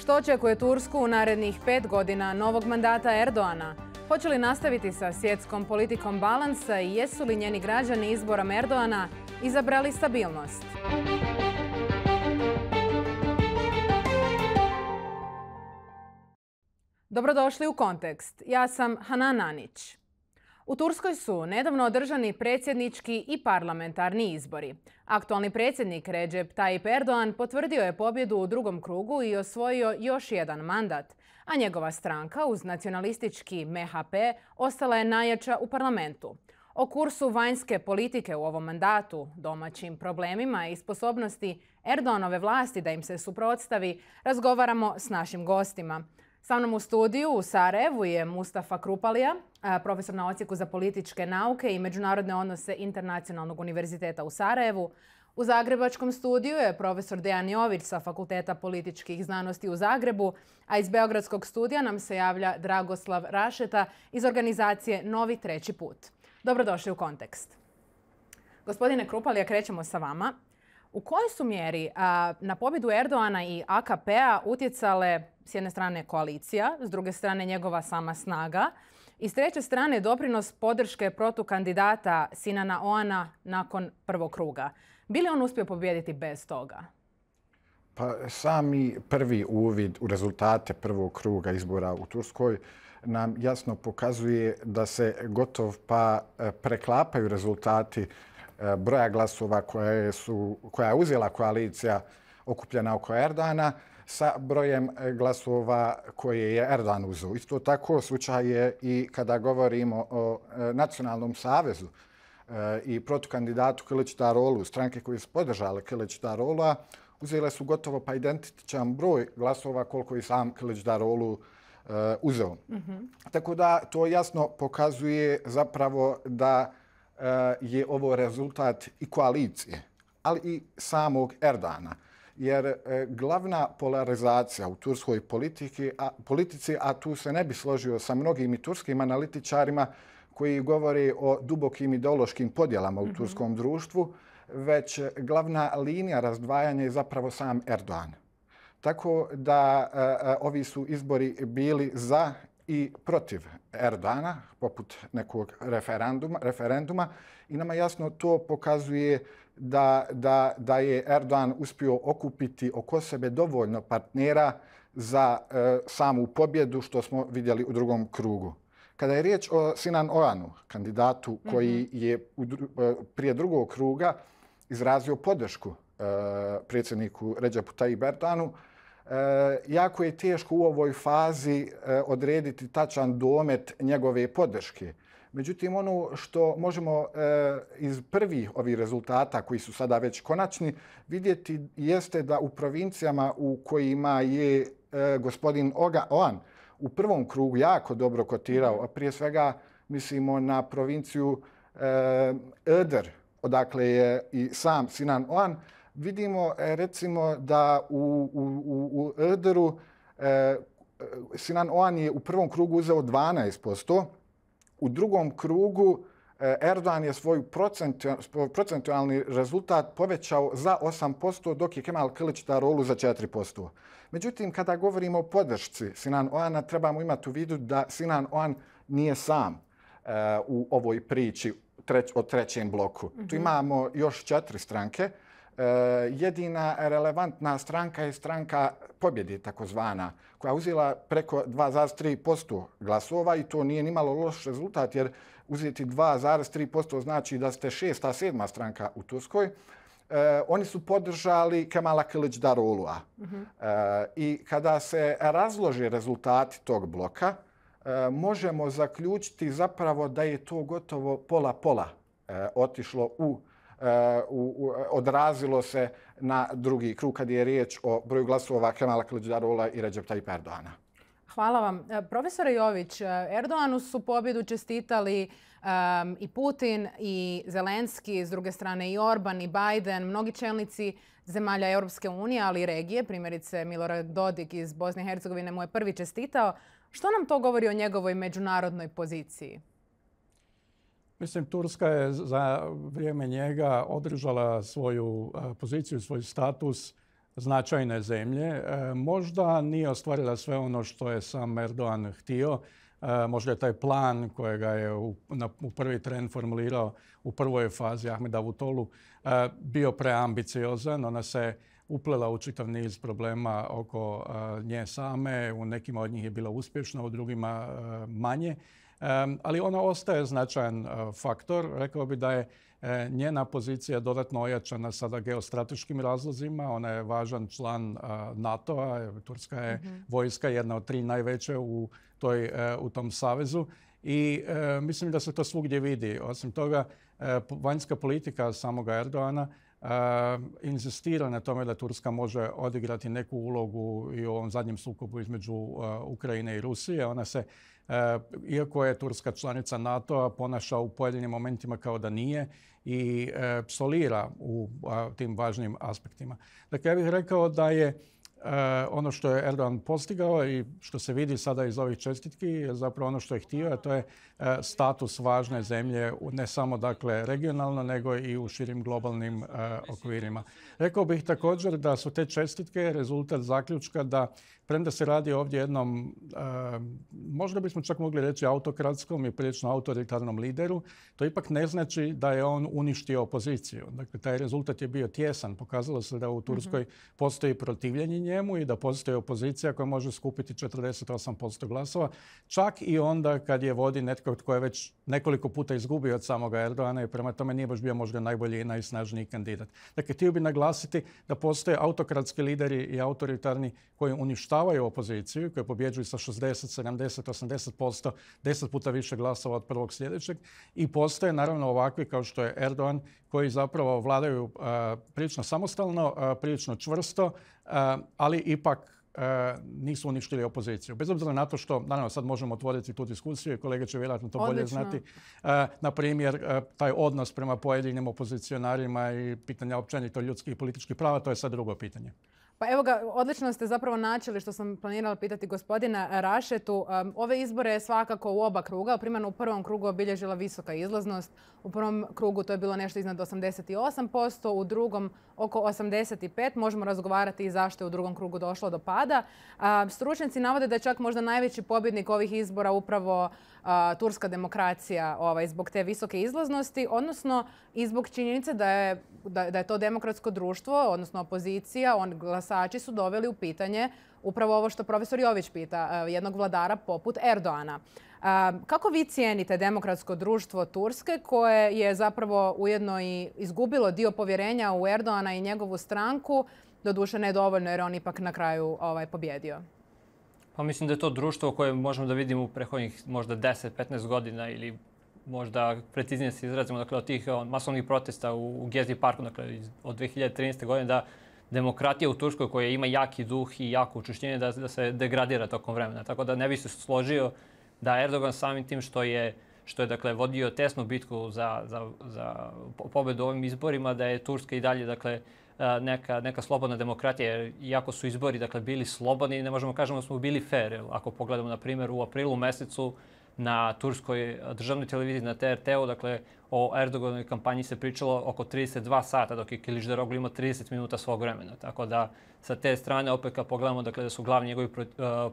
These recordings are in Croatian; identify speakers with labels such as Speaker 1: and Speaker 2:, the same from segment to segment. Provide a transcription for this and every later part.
Speaker 1: Što očekuje Tursku u narednih pet godina novog mandata Erdoana? Hoće li nastaviti sa svjetskom politikom balansa i jesu li njeni građani izbora Erdoana izabrali stabilnost? Dobrodošli u Kontekst. Ja sam Hanan Nanić. U Turskoj su nedavno održani predsjednički i parlamentarni izbori. Aktualni predsjednik Recep Tayyip Erdogan potvrdio je pobjedu u drugom krugu i osvojio još jedan mandat, a njegova stranka uz nacionalistički MHP ostala je najjača u parlamentu. O kursu vanjske politike u ovom mandatu, domaćim problemima i sposobnosti Erdoganove vlasti da im se suprotstavi razgovaramo s našim gostima – sa mnom u studiju u Sarajevu je Mustafa Krupalija, profesor na Ocijeku za političke nauke i međunarodne odnose Internacionalnog univerziteta u Sarajevu. U Zagrebačkom studiju je profesor Dejan Jović sa Fakulteta političkih znanosti u Zagrebu, a iz Beogradskog studija nam se javlja Dragoslav Rašeta iz organizacije Novi treći put. Dobrodošli u kontekst. Gospodine Krupalija, krećemo sa vama. U kojoj su mjeri na pobjedu Erdoana i AKP-a utjecale s jedne strane koalicija, s druge strane njegova sama snaga i s treće strane doprinos podrške protukandidata Sinana Oana nakon prvog kruga? Bili on uspio pobijediti bez toga?
Speaker 2: Pa sami prvi uvid u rezultate prvog kruga izbora u Turskoj nam jasno pokazuje da se gotov pa e, preklapaju rezultati E, broja glasova koja je uzela koalicija okupljena oko Erdana sa brojem e, glasova koje je Erdan uzeo. Isto tako slučaj je i kada govorimo o e, Nacionalnom savezu i protukandidatu Kilić Darolu, stranke koje su podržale Kilić Darola, uzele su gotovo pa identičan broj glasova koliko i sam Kilić Darolu uzeo. Mhm. Tako da to jasno pokazuje zapravo da Eh, je ovo rezultat i koalicije, ali i samog Erdana. Jer eh, glavna polarizacija u turskoj politici a, tu se ne bi složio sa mnogim i turskim analitičarima koji govori o dubokim ideološkim podjelama u mhm. turskom društvu, već glavna linija razdvajanja je zapravo sam Erdogan. Tako da eh, ovi su izbori bili za i protiv Erdana, poput nekog referenduma, i nama jasno to pokazuje da, je Erdogan uspio okupiti oko sebe dovoljno partnera za e, samu pobjedu što smo vidjeli u drugom krugu. Kada je riječ o Sinan Oanu kandidatu koji mhm. je e, prije drugog kruga izrazio podršku e, predsjedniku Ređepu Tayyip Erdanu, E, jako je teško u ovoj fazi e, odrediti tačan domet njegove podrške. Međutim, ono što možemo e, iz prvih ovih rezultata koji su sada već konačni vidjeti jeste da u provincijama u kojima je gospodin Oga u prvom krugu jako dobro kotirao, a prije svega mislimo na provinciju Eder, odakle je i sam Sinan Oan, vidimo e, recimo da u, u, Erderu e, Sinan Oan je u prvom krugu uzeo 12%, u drugom krugu e, Erdogan je svoj procentualni rezultat povećao za 8%, dok je Kemal Kilić da rolu za 4%. Međutim, kada govorimo o podršci Sinan Oana, trebamo imati u vidu da Sinan Oan nije sam u ovoj priči o trećem bloku. Tu mhm. imamo još četiri stranke. E, jedina relevantna stranka je stranka pobjedi takozvana koja je uzela preko 2,3% glasova i to nije nimalo loš rezultat jer uzeti 2,3% znači da ste šesta, sedma stranka u Turskoj. E, oni su podržali Kemala Kilić Darulua. Mhm. E, I kada se razlože rezultati tog bloka, možemo zaključiti zapravo da je to gotovo pola-pola otišlo u u, odrazilo se na drugi krug kad je riječ o broju glasova Kemala Kılıçdaroğlu'na i Recep Tayyip Erdoğana.
Speaker 1: Hvala vam. E, Profesor Jović, e, Erdoanu su pobjedu čestitali i Putin i Zelenski, s druge strane i Orban i Biden, mnogi čelnici zemalja Europske unije, ali i regije, primjerice Milorad Dodik iz Bosne i Hercegovine mu je prvi čestitao. Što nam to govori o njegovoj međunarodnoj poziciji?
Speaker 3: Mislim, Turska je za vrijeme njega održala svoju e, poziciju, svoj status značajne zemlje. E, možda nije ostvarila sve ono što je sam Erdogan htio. E, možda je taj plan kojega je u, prvi tren formulirao u prvoj fazi Ahmeda Vutolu bio preambiciozan. Ona se uplela u čitav niz problema oko nje same. U nekima od njih je bila uspješna, u drugima manje ali ona ostaje značajan e, faktor. Rekao bi da je e, njena pozicija dodatno ojačana sada geostrateškim razlozima. Ona je važan član e, NATO-a. Turska je mhm. vojska jedna od tri najveće u, u tom savezu. I mislim da se to svugdje vidi. Osim toga, vanjska politika samoga Erdoana Ehm, inzistira na tome da Turska može odigrati neku ulogu i u ovom zadnjem sukobu između eh, Ukrajine i Rusije. Ona se, eh, iako je Turska članica NATO-a, ponaša u pojedinim momentima kao da nije i eh, solira u tim važnim aspektima. Dakle, ja bih rekao da je Eh, ono što je Erdogan postigao i što se vidi sada iz ovih čestitki je zapravo ono što je htio, a to je eh, status važne zemlje ne samo dakle regionalno nego i u širim globalnim eh, okvirima. Rekao bih također da su te čestitke rezultat zaključka da Premda se radi ovdje jednom, eh, možda bismo čak mogli reći autokratskom i prilično autoritarnom lideru, to ipak ne znači da je on uništio opoziciju. Dakle, taj rezultat je bio tjesan. Pokazalo se da u Turskoj mhm. postoji protivljenje njemu i da postoji opozicija koja može skupiti 48% glasova, čak i onda kad je vodi netko tko je već nekoliko puta izgubio od samoga Erdoana i prema tome nije baš bio možda najbolji i najsnažniji kandidat. Dakle, htio bi naglasiti da postoje autokratski lideri i autoritarni koji uništavaju uništavaju opoziciju, koje pobjeđuju sa 60, 70, 80%, 10 puta više glasova od prvog sljedećeg i postoje naravno ovakvi kao što je Erdogan koji zapravo vladaju eh, prilično samostalno, eh, prilično čvrsto, eh, ali ipak nisu uništili opoziciju. Bez obzira na to što, naravno sad možemo otvoriti tu diskusiju i kolege će vjerojatno to bolje znati. Na primjer, taj odnos prema pojedinim opozicionarima i pitanja općenito ljudskih i političkih prava, to je sad drugo pitanje.
Speaker 1: Pa evo ga, odlično ste zapravo načeli što sam planirala pitati gospodina eh, Rašetu. Ove izbore je svakako u oba kruga. Primjerno u prvom krugu obilježila visoka izlaznost. U prvom krugu to je bilo nešto iznad 88%, u drugom oko 85%. Možemo razgovarati i zašto je u drugom krugu došlo do pada. Stručnjaci navode da je čak možda najveći pobjednik ovih izbora upravo eh, turska demokracija ovaj, zbog te visoke izlaznosti, odnosno i zbog činjenice da je, da, da je to demokratsko društvo, odnosno opozicija, on glas glasači su doveli u pitanje upravo ovo što profesor Jović pita, e, jednog vladara poput Erdoana. E, kako vi cijenite demokratsko društvo Turske koje je zapravo ujedno i izgubilo dio povjerenja u Erdoana i njegovu stranku, doduše ne dovoljno jer on ipak na kraju ovaj, pobjedio?
Speaker 4: Pa mislim da je to društvo koje možemo da vidimo u prehodnjih možda 10-15 godina ili možda preciznije se izrazimo dakle, od tih e, masovnih protesta u, u Gezi parku dakle, od 2013. godine da demokratija u Turskoj koja ima jaki duh i jako učešćenje da, se degradira tokom vremena. Tako da ne bi se složio da Erdogan samim tim što je dakle vodio tesnu bitku za, za, za ovim izborima, da je Turska i dalje dakle e, neka, neka slobodna demokratija, jer iako su izbori dakle bili slobodni, ne možemo kažemo da smo bili fair. Ako pogledamo na primjer u aprilu mjesecu na turskoj državnoj televiziji na TRT-u, dakle o Erdoganoj kampanji se pričalo oko 32 sata, dok je Daroglu imao 30 minuta svog vremena. Tako da sa te strane opet kad pogledamo dakle, da su glavni njegovi e,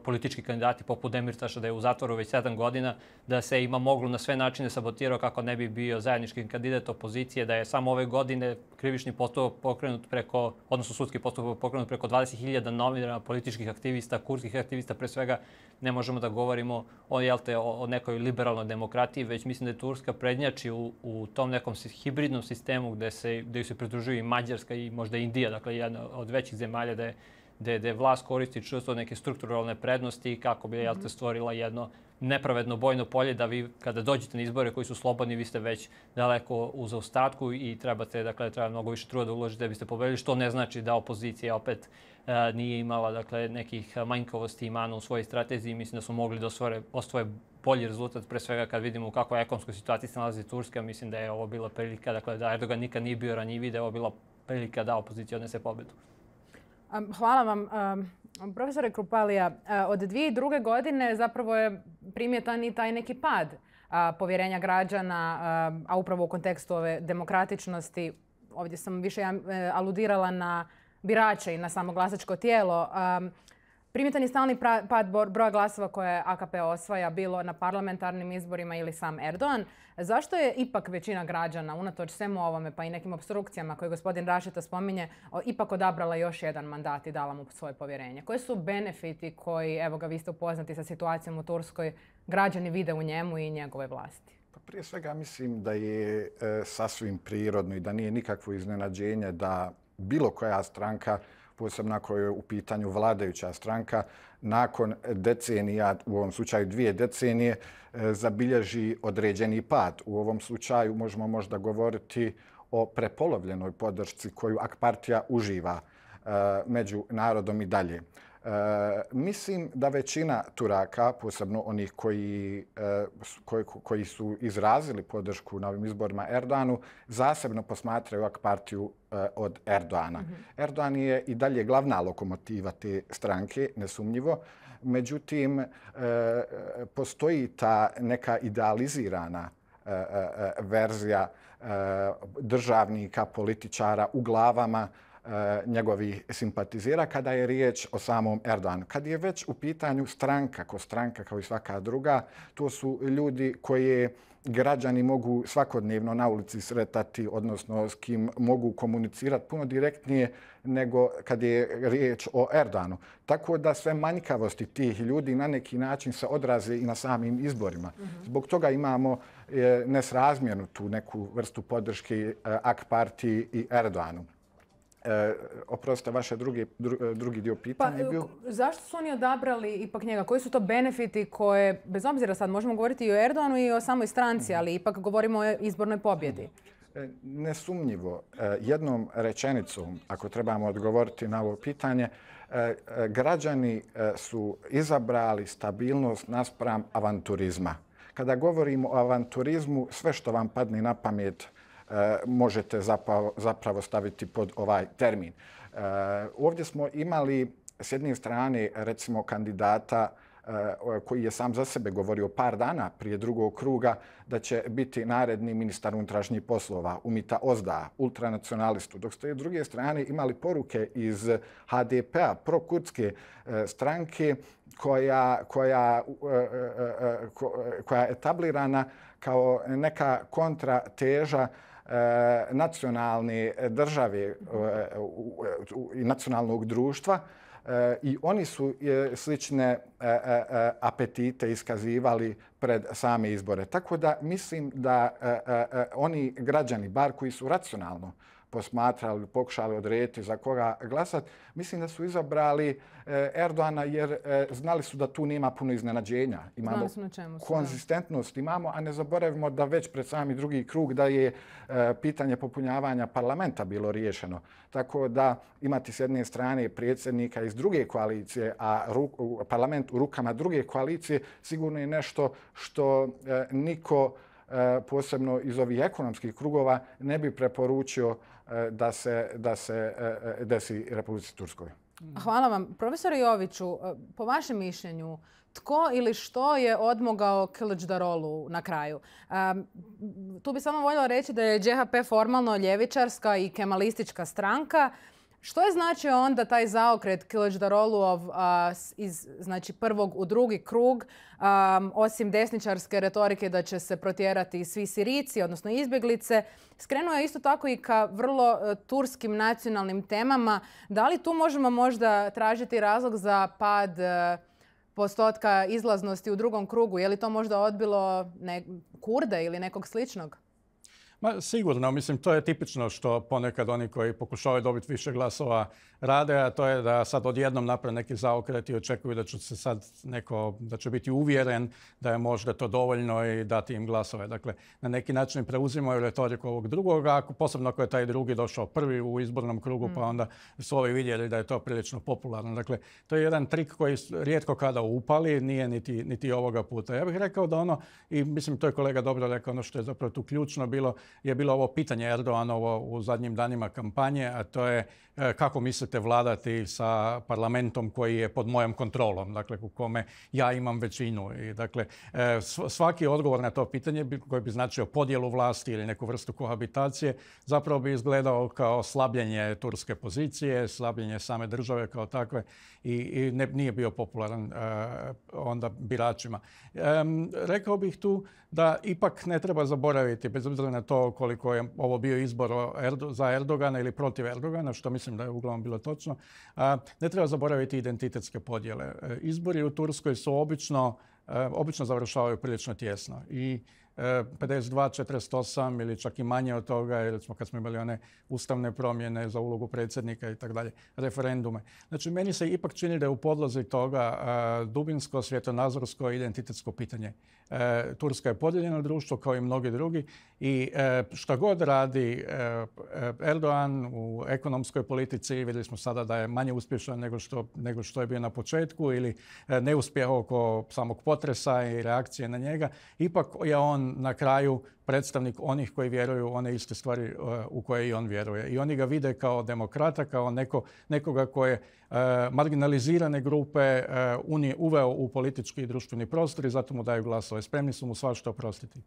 Speaker 4: politički kandidati poput Demirtaša da je u zatvoru već 7 godina, da se ima moglo na sve načine sabotirao kako ne bi bio zajednički kandidat opozicije, da je samo ove godine krivični postupak pokrenut preko, odnosno sudski postupak pokrenut preko 20.000 novinara, političkih aktivista, kurskih aktivista, pre svega ne možemo da govorimo o, jel o, nekoj liberalnoj demokratiji, već mislim da je Turska prednjači u u tom nekom hibridnom sistemu gdje se, gdje se pridružuju i Mađarska i možda Indija, dakle jedna od većih zemalja da gdje, gdje vlast koristi čvrsto neke strukturalne prednosti kako bi mhm. stvorila jedno nepravedno bojno polje da vi kada dođete na izbore koji su slobodni vi ste već daleko u zaostatku i trebate, dakle, treba mnogo više truda da uložite da biste pobedili, što ne znači da opozicija opet E, nije imala dakle, nekih e, manjkovosti i u svojoj strateziji. Mislim da su mogli da bolji rezultat, pre svega kad vidimo u kakvoj ekonomskoj situaciji se nalazi Turska. Mislim da je ovo bila prilika, dakle da Erdogan nikad nije bio ranjiviji, da je ovo bila prilika da opozicija odnese pobedu.
Speaker 1: Hvala vam. Profesore Krupalija, e, od 2002. godine zapravo je primjetan i taj neki pad povjerenja građana, a upravo u kontekstu ove demokratičnosti. Ovdje sam više aludirala na birače i na samo glasačko tijelo. Um, primjetan je stalni pad broja glasova koje AKP osvaja bilo na parlamentarnim izborima ili sam Erdogan. Zašto je ipak većina građana, unatoč svemu ovome pa i nekim obstrukcijama koje gospodin Rašeta spominje, ipak odabrala još jedan mandat i dala mu svoje povjerenje? Koji su benefiti koji, evo ga, vi ste upoznati sa situacijom u Turskoj, građani vide u njemu i njegove vlasti?
Speaker 2: Pa prije svega mislim da je e, sasvim prirodno i da nije nikakvo iznenađenje da bilo koja stranka, posebno ako je u pitanju vladajuća stranka, nakon decenija, u ovom slučaju dvije decenije, e, zabilježi određeni pad. U ovom slučaju možemo možda govoriti o prepolovljenoj podršci koju AK partija uživa e, među narodom i dalje. E, mislim da većina Turaka, posebno onih koji, e, su izrazili podršku na ovim izborima Erdoanu, zasebno posmatraju AK partiju e, od Erdoana. Mm Erdoan je i dalje glavna lokomotiva te stranke, nesumnjivo. Međutim, postoji ta neka idealizirana verzija državnika, političara u glavama Eh, njegovi simpatizira kada je riječ o samom Erdoganu. Kad je već u pitanju stranka, ko stranka kao i svaka druga, to su ljudi koje građani mogu svakodnevno na ulici sretati, odnosno s kim mogu komunicirati puno direktnije nego kad je riječ o Erdanu. Tako da sve manjkavosti tih ljudi na neki način se odraze i na samim izborima. Mhm. Zbog toga imamo eh, nesrazmjernu tu neku vrstu podrške eh, AK partiji i Erdoganu. E, eh, oprostite, vaš eh, drugi, dio pa, pitanja pa,
Speaker 1: Zašto su oni odabrali ipak njega? Koji su to benefiti koje, bez obzira sad, možemo govoriti i o Erdoganu i o samoj stranci, mhm. ali ipak govorimo o izbornoj pobjedi.
Speaker 2: nesumnjivo, jednom rečenicom, ako trebamo odgovoriti na ovo pitanje, građani su izabrali stabilnost naspram avanturizma. Kada govorimo o avanturizmu, sve što vam padne na pamet E, možete zapravo, staviti pod ovaj termin. E, ovdje smo imali s jedne strane recimo kandidata e, koji je sam za sebe govorio par dana prije drugog kruga da će biti naredni ministar unutrašnjih poslova Umita Ozda, ultranacionalistu. Dok ste s druge strane imali poruke iz HDP-a, prokurdske stranke koja, je etablirana kao neka kontrateža E, nacionalne državi e, i nacionalnog društva e, i oni su slične apetite iskazivali pred same izbore. Tako da mislim da oni građani, bar koji su racionalno posmatrali, pokušali odrediti za koga glasati. Mislim da su izabrali eh, Erdoana jer eh, znali su da tu nema puno iznenađenja. Imamo konzistentnost, imamo, a ne zaboravimo da već pred sami drugi krug da je eh, pitanje popunjavanja parlamenta bilo riješeno. Tako da imati s jedne strane predsjednika iz druge koalicije, a parlament u rukama druge koalicije sigurno je nešto što niko E, posebno iz ovih ekonomskih krugova, ne bi preporučio e, da se, da se e, desi Republici Turskoj. Mm-hmm.
Speaker 1: Hvala vam. Profesor Joviću, po vašem mišljenju, tko ili što je odmogao Kilić-Darolu na kraju? tu bi samo voljela reći da je GHP formalno ljevičarska i kemalistička stranka. Što je značio onda taj zaokret kilić darolov iz znači, prvog u drugi krug, osim desničarske retorike da će se protjerati svi Sirici, odnosno izbjeglice, skrenuo je isto tako i ka vrlo e, turskim nacionalnim temama. Da li tu možemo možda tražiti razlog za pad e, postotka izlaznosti u drugom krugu? Je li to možda odbilo kurde ili nekog sličnog?
Speaker 3: Ma sigurno, mislim to je tipično što ponekad oni koji pokušavaju dobiti više glasova rade, a to je da sad odjednom naprave neki zaokret i očekuju da će se sad neko, da će biti uvjeren da je možda to dovoljno i dati im glasove. Dakle, na neki način preuzimaju retoriku ovog drugoga, posebno ako je taj drugi došao prvi u izbornom krugu, pa mm. onda su ovi vidjeli da je to prilično popularno. Dakle, to je jedan trik koji rijetko kada upali, nije niti, niti ovoga puta. Ja bih rekao da ono, i mislim to je kolega dobro rekao, ono što je zapravo tu ključno bilo, je bilo ovo pitanje Erdoganovo u zadnjim danima kampanje, a to je e, kako mislite vladati sa parlamentom koji je pod mojom kontrolom, dakle u kome ja imam većinu. I, dakle, e, svaki odgovor na to pitanje koji bi značio podjelu vlasti ili neku vrstu kohabitacije zapravo bi izgledao kao slabljenje turske pozicije, slabljenje same države kao takve i, ne, nije bio popularan e, onda biračima. rekao bih tu da ipak ne treba zaboraviti, bez obzira na to koliko je ovo bio izbor za Erdogana ili protiv Erdogana, što mislim da je uglavnom bilo točno, ne treba zaboraviti identitetske podjele. E, izbori u Turskoj su obično, e, obično završavaju prilično tjesno i 52-48 e, ili čak i manje od toga, ili smo kad smo imali one ustavne promjene za ulogu predsjednika i tako dalje, referendume. Znači, meni se ipak čini da je u podlozi toga e, dubinsko, svjetonazorsko identitetsko pitanje. E, Turska je podijeljena društvo kao i mnogi drugi i šta god radi Erdogan u ekonomskoj politici, vidjeli smo sada da je manje uspješan nego što, nego što je bio na početku ili neuspjeh oko samog potresa i reakcije na njega, ipak je on na kraju predstavnik onih koji vjeruju one iste stvari e, u koje i on vjeruje. I oni ga vide kao demokrata, kao nekoga koje je marginalizirane grupe e, Unije uveo u politički i društveni prostor i zato mu daju glasove. Spremni su mu svašta oprostiti.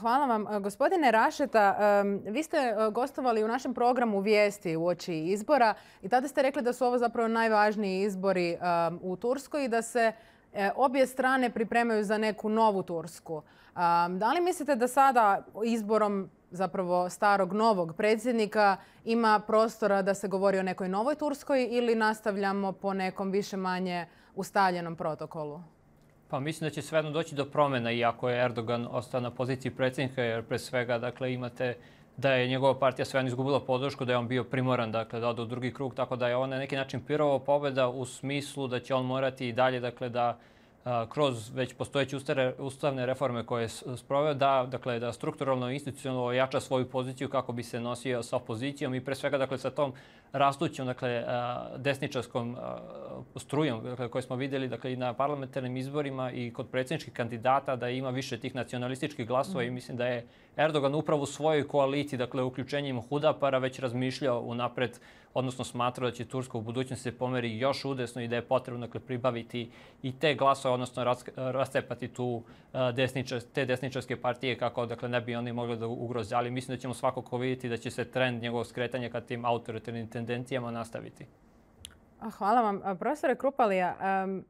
Speaker 1: Hvala vam. E, gospodine Rašeta, vi ste gostovali u našem programu Vijesti u oči izbora i tada ste rekli da su ovo zapravo najvažniji izbori u Turskoj i da se obje strane pripremaju za neku novu Tursku. Da li mislite da sada izborom zapravo starog novog predsjednika ima prostora da se govori o nekoj novoj Turskoj ili nastavljamo po nekom više manje ustaljenom protokolu?
Speaker 4: Pa mislim da će svejedno doći do promjena iako je Erdogan ostao na poziciji predsjednika jer pre svega dakle, imate da je njegova partija svejedno izgubila podršku, da je on bio primoran dakle, da ode u drugi krug, tako da je on na neki način pirova pobjeda u smislu da će on morati i dalje dakle, da kroz već postojeće ustavne reforme koje je sproveo da, dakle, da strukturalno i institucionalno ojača svoju poziciju kako bi se nosio sa opozicijom i pre svega dakle, sa tom rastućom dakle, desničarskom strujom dakle, smo vidjeli dakle, i na parlamentarnim izborima i kod predsjedničkih kandidata da ima više tih nacionalističkih glasova i mm. mislim da je Erdogan upravo u svojoj koaliciji, dakle uključenjem Hudapara, već razmišljao unapred odnosno smatra da će Tursko u budućnosti se pomeri još udesno i da je potrebno dakle, pribaviti i te glasove, odnosno rastepati tu uh, te desničarske partije kako dakle, ne bi oni mogli da ugroze. Ali mislim da ćemo svakako vidjeti da će se trend njegovog skretanja ka tim autoritarnim tendencijama nastaviti.
Speaker 1: Hvala vam. Profesore Krupalija, um,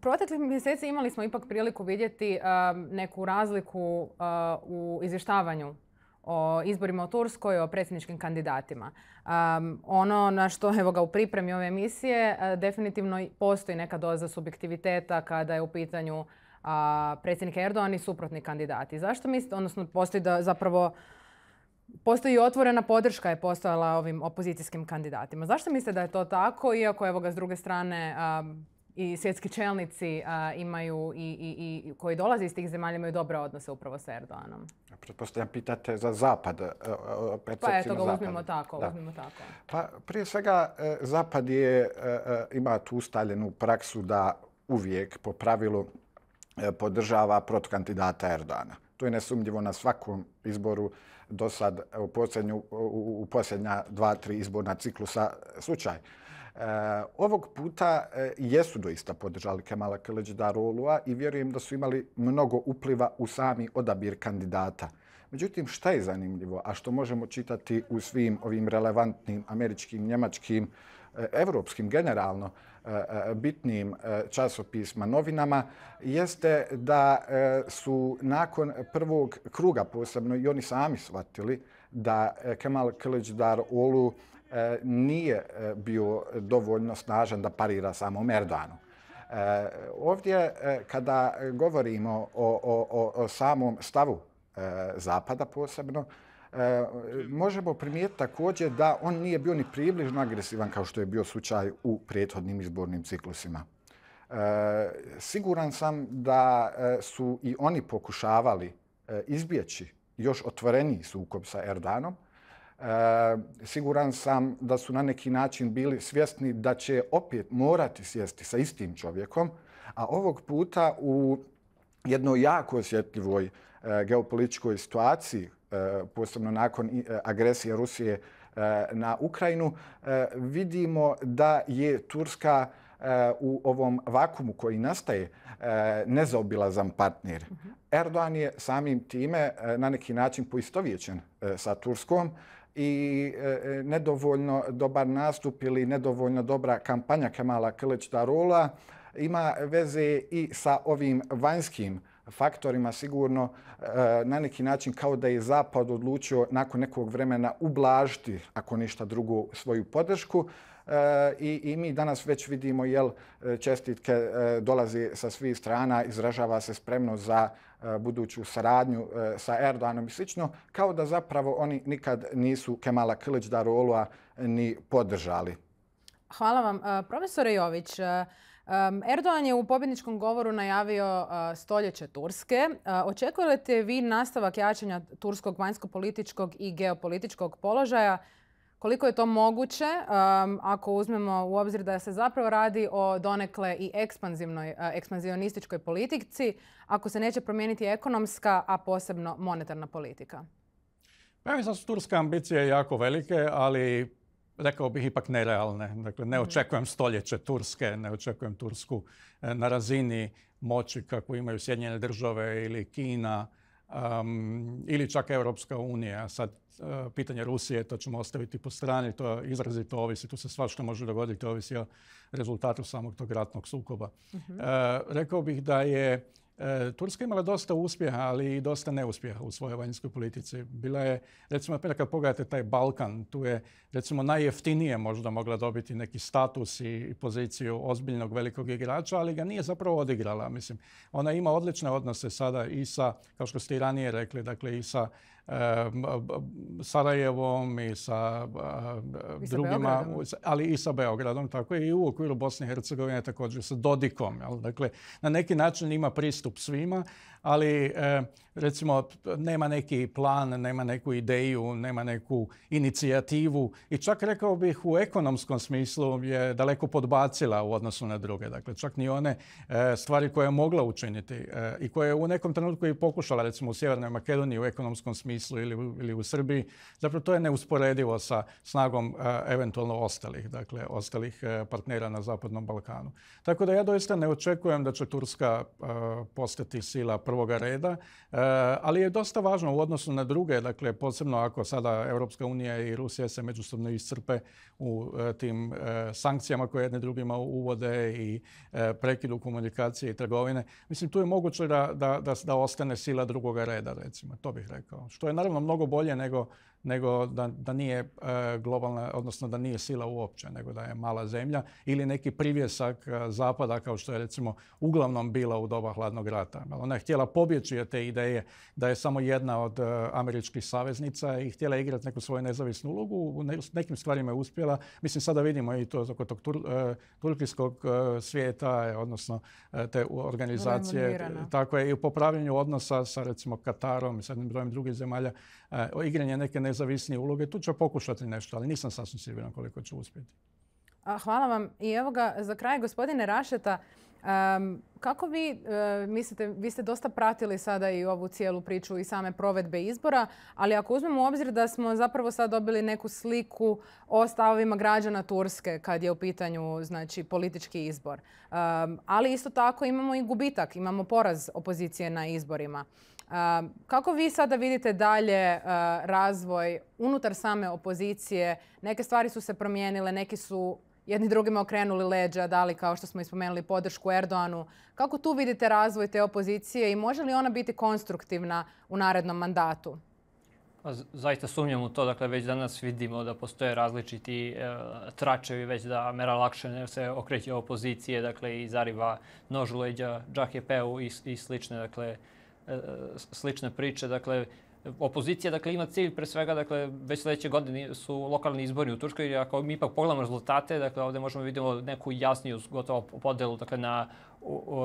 Speaker 1: Proteklih mjeseci imali smo ipak priliku vidjeti neku razliku e, u izvještavanju o izborima u Turskoj, o predsjedničkim kandidatima. ono na što evo ga u pripremi ove emisije e, definitivno postoji neka doza subjektiviteta kada je u pitanju uh, predsjednik Erdogan i suprotni kandidati. Zašto mislite, odnosno postoji da zapravo Postoji i otvorena podrška je postojala ovim opozicijskim kandidatima. Zašto mislite da je to tako, iako evo ga s druge strane i svjetski čelnici imaju i, koji dolaze iz tih zemalja imaju dobre odnose upravo sa Erdoganom.
Speaker 2: Pretpostavljam, pitate za Zapad, e, e, e, Pa eto ga, uzmimo tako, Pa prije svega Zapad je, ima tu ustaljenu praksu da uvijek po pravilu podržava protokandidata Erdana. To je nesumnjivo na svakom izboru do sad u, posljednju, u, u posljednja dva, tri izborna ciklusa slučaj. Eh, ovog puta eh, jesu doista podržali Kemala Krleđdar-Olua i vjerujem da su imali mnogo upliva u sami odabir kandidata. Međutim, šta je zanimljivo, a što možemo čitati u svim ovim relevantnim američkim, njemačkim, eh, evropskim generalno bitnim časopisma, novinama, jeste da su nakon prvog kruga posebno i oni sami shvatili da Kemal Kılıçdaroğlu E, nije e, bio dovoljno snažan da parira samom Erdoganu. E, ovdje kada govorimo o, o, o samom stavu Zapada posebno, možemo primijetiti također da on nije bio ni približno agresivan kao što je bio slučaj u prethodnim izbornim ciklusima. Siguran sam da su i oni pokušavali izbjeći još otvoreniji sukob sa Erdanom, Eh, siguran sam da su na neki način bili svjesni da će opet morati sjesti sa istim čovjekom, a ovog puta u jednoj jako osjetljivoj eh, geopolitičkoj situaciji, eh, posebno nakon agresije Rusije na Ukrajinu, vidimo da je Turska u ovom vakumu koji nastaje nezaobilazan partner. Mhm. Erdogan je samim time na neki način poistovjećen sa Turskom i e, e, nedovoljno dobar nastup ili nedovoljno dobra kampanja Kemala Kilić-Darula ima veze i sa ovim vanjskim faktorima sigurno e, na neki način kao da je Zapad odlučio nakon nekog vremena ublažiti, ako ništa drugo, svoju podršku. I, i mi danas već vidimo jel čestitke dolazi sa svih strana, izražava se spremno za E, buduću saradnju e, sa Erdoganom i slično, kao da zapravo oni nikad nisu Kemala kılıçdaroğlu a ni podržali.
Speaker 1: Hvala vam. E, profesore Jović, Erdogan je u pobjedničkom govoru najavio stoljeće Turske. Očekujete vi nastavak jačanja turskog vanjskopolitičkog i geopolitičkog položaja koliko je to moguće um, ako uzmemo u obzir da se zapravo radi o donekle i ekspanzivnoj, uh, ekspanzionističkoj politici, ako se neće promijeniti ekonomska, a posebno monetarna politika? Pa
Speaker 3: ja mislim da su turske ambicije jako velike, ali rekao bih ipak nerealne. Dakle, ne mhm. očekujem stoljeće Turske, ne očekujem Tursku eh, na razini moći kako imaju Sjedinjene države ili Kina, Um, ili čak Europska unija. Sad, e, pitanje Rusije, to ćemo ostaviti po strani, to izrazito ovisi, tu se svašta može dogoditi, ovisi o rezultatu samog tog ratnog sukoba. Mhm. E, rekao bih da je E, Turska je imala dosta uspjeha, ali i dosta neuspjeha u svojoj vanjskoj politici. Bila je, recimo, kad pogledate taj Balkan, tu je, recimo, najjeftinije možda mogla dobiti neki status i poziciju ozbiljnog velikog igrača, ali ga nije zapravo odigrala. Mislim, ona ima odlične odnose sada i sa, kao što ste i ranije rekli, dakle i sa Sarajevom i sa, drugima, ali i sa Beogradom, tako je i u okviru Bosne i Hercegovine također sa Dodikom. Dakle, na neki način ima pristup svima ali e, recimo nema neki plan, nema neku ideju, nema neku inicijativu i čak rekao bih u ekonomskom smislu je daleko podbacila u odnosu na druge. Dakle, čak ni one e, stvari koje je mogla učiniti e, i koje je u nekom trenutku i pokušala recimo u Sjevernoj Makedoniji u ekonomskom smislu ili u, ili u Srbiji, zapravo to je neusporedivo sa snagom eventualno ostalih, dakle ostalih partnera na Zapadnom Balkanu. Tako da ja doista ne očekujem da će Turska postati sila prvoga reda, e, ali je dosta važno u odnosu na druge, dakle posebno ako sada Europska unija i Rusija se međusobno iscrpe u e, tim e, sankcijama koje jedne drugima uvode i prekidu komunikacije i trgovine. Mislim, tu je moguće da, da ostane sila drugoga reda, recimo, to bih rekao. Što je naravno mnogo bolje nego nego da, nije e, globalna, odnosno da nije sila uopće, nego da je mala zemlja ili neki privjesak e, zapada kao što je recimo uglavnom bila u doba hladnog rata. Ona je htjela pobjeći od te ideje da je samo jedna od e, američkih saveznica i htjela igrati neku svoju nezavisnu ulogu. U nekim stvarima je uspjela. Mislim, sada vidimo i to oko tog turkijskog svijeta, odnosno te organizacije. Tako je i u popravljanju odnosa sa recimo Katarom i sa jednim brojem drugih zemalja. Igranje neke nezavisnije uloge. Tu ću pokušati nešto, ali nisam sasvim siguran koliko ću uspjeti.
Speaker 1: Hvala vam. I evo ga, za kraj, gospodine Rašeta, kako vi mislite, vi ste dosta pratili sada i ovu cijelu priču i same provedbe izbora, ali ako uzmemo u obzir da smo zapravo sad dobili neku sliku o stavovima građana Turske kad je u pitanju znači, politički izbor, ali isto tako imamo i gubitak, imamo poraz opozicije na izborima. Kako vi sada vidite dalje e, razvoj unutar same opozicije? Neke stvari su se promijenile, neki su jedni drugima okrenuli leđa, dali kao što smo ispomenuli podršku Erdoanu. Kako tu vidite razvoj te opozicije i može li ona biti konstruktivna u narednom mandatu?
Speaker 4: Pa zaista sumnjam u to. Dakle, već danas vidimo da postoje različiti e, tračevi, već da Mera lakše se okreće opozicije, dakle i zariva nož leđa, i, i slične, dakle, E, slične priče. Dakle, opozicija dakle, ima cilj pre svega, dakle, već sljedeće godine su lokalni izbori u Turskoj, ako mi ipak pogledamo rezultate, dakle, ovdje možemo vidjeti neku jasniju gotovo podelu dakle, na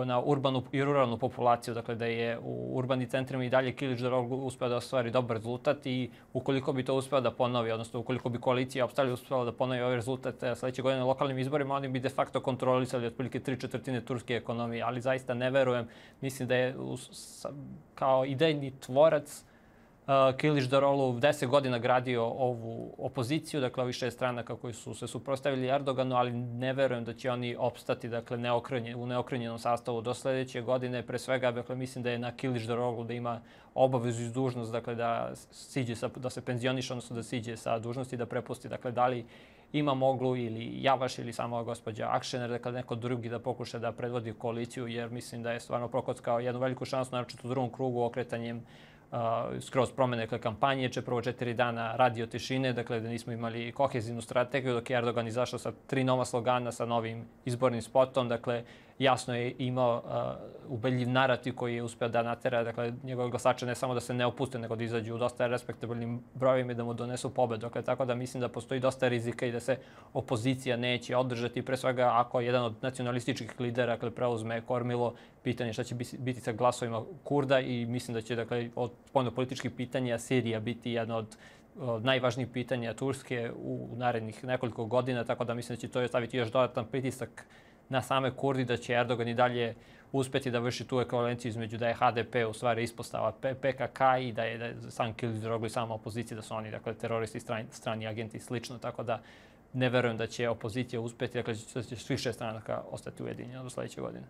Speaker 4: na urbanu i ruralnu populaciju, dakle da je u urbanim centrima i dalje Kilić Drog uspio da ostvari dobar rezultat i ukoliko bi to uspio da ponovi, odnosno ukoliko bi koalicija opstali uspjela da ponovi ove rezultat sljedeće godine na lokalnim izborima, oni bi de facto kontrolisali otprilike tri četvrtine turske ekonomije, ali zaista ne verujem, mislim da je kao idejni tvorac Uh, Kiliš Darolu 10 godina gradio ovu opoziciju, dakle ovih šest stranaka koji su se suprostavili Erdoganu, ali ne verujem da će oni opstati dakle, u neokrenjenom sastavu do sljedeće godine. Pre svega, dakle, mislim da je na Kiliš Darolu da ima obavezu i dužnost dakle, da, siđe da se penzioniš, odnosno da siđe sa dužnosti, da prepusti dakle, da li ima moglu ili Javaš ili samo gospođa Akšener, dakle neko drugi da pokuša da predvodi koaliciju, jer mislim da je stvarno prokockao jednu veliku šansu, naročito u drugom krugu okretanjem Uh, skroz promjene dakle, kampanje, će prvo četiri dana radio tišine, dakle da nismo imali kohezivnu strategiju, dok je Erdogan izašao sa tri nova slogana sa novim izbornim spotom, dakle jasno je imao uh, ubedljiv narativ koji je uspio da natera dakle, njegove glasače ne samo da se ne opuste, nego da izađu u dosta respektabilnim brojevima i da mu donesu pobedu. Dakle, tako da mislim da postoji dosta rizika i da se opozicija neće održati. Pre svega, ako jedan od nacionalističkih lidera dakle, preuzme kormilo, pitanje šta će biti sa glasovima Kurda i mislim da će dakle, od spojno-političkih pitanja Sirija biti jedno od e, najvažnijih pitanja Turske u narednih nekoliko godina, tako da mislim da će to staviti još dodatan pritisak na same Kurdi da će Erdogan i dalje uspeti da vrši tu ekvivalenciju između da je HDP u stvari ispostava PKK i da je, da je sam i sama opozicija, da su oni dakle, teroristi, strani, agenti i slično. Tako da ne verujem da će opozicija uspeti, dakle da će svih šest stranaka ostati ujedinjeni do sljedeće godine.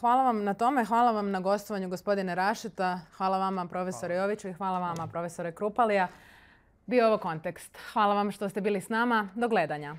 Speaker 1: Hvala vam na tome, hvala vam na gostovanju gospodine Rašita, hvala vama profesore Joviću i hvala vama profesore Krupalija. Bio ovo kontekst. Hvala vam što ste bili s nama. Do gledanja.